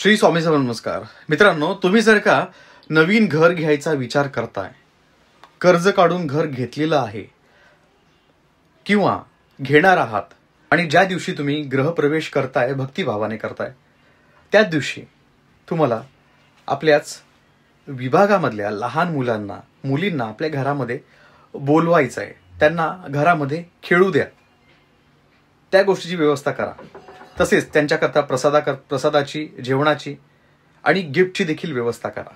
श्री स्वामी sir नमस्कार मित्रांनो तुम्ही जर का नवीन घर घ्यायचा विचार करताय कर्ज काढून घर घेतलेलं आहे किंवा घेणार आहात आणि ज्या दिवशी तुम्ही ग्रहप्रवेश करताय भक्तिभावाने करताय त्याच दिवशी तुम्हाला आपल्याच विभागामधल्या लहान मुलांना मुलींना आपल्या घरामध्ये बोलवायचं आहे त्यांना घरामध्ये खेळू द्या त्या गोष्टीची व्यवस्था करा तसेच त्यांच्याकरता प्रसादा प्रसादाची जेवणाची आणि गिफ्टची देखील व्यवस्था करा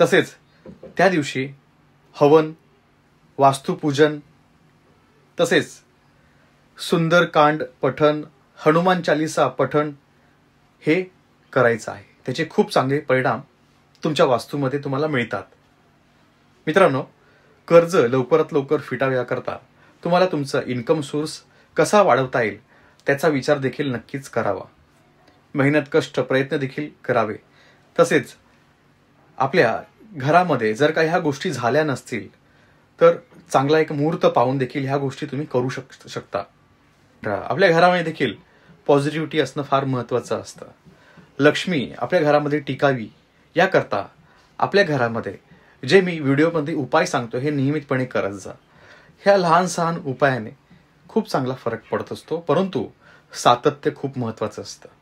तसेच त्या दिवशी हवन वास्तुपूजन तसेच सुंदरकांड पठण हनुमान चालिसा पठण हे करायचं आहे त्याचे खूप चांगले परिणाम तुमच्या वास्तूमध्ये तुम्हाला मिळतात मित्रांनो कर्ज लवकरात लवकर फिटाव्याकरता तुम्हाला तुमचं इन्कम सोर्स कसा वाढवता येईल त्याचा विचार देखील नक्कीच करावा मेहनत कष्ट प्रयत्न देखील करावे तसेच आपल्या घरामध्ये जर काही ह्या गोष्टी झाल्या नसतील तर चांगला एक मुहूर्त पाहून देखील ह्या गोष्टी तुम्ही करू शक शकता आपल्या घरामध्ये देखील पॉझिटिव्हिटी असणं फार महत्त्वाचं असतं लक्ष्मी आपल्या घरामध्ये टिकावी याकरता आपल्या घरामध्ये जे मी व्हिडिओमध्ये उपाय सांगतो हे नियमितपणे करत जा ह्या लहान सहान उपायाने खूप चांगला फरक पडत असतो परंतु सातत्य खूप महत्त्वाचं असतं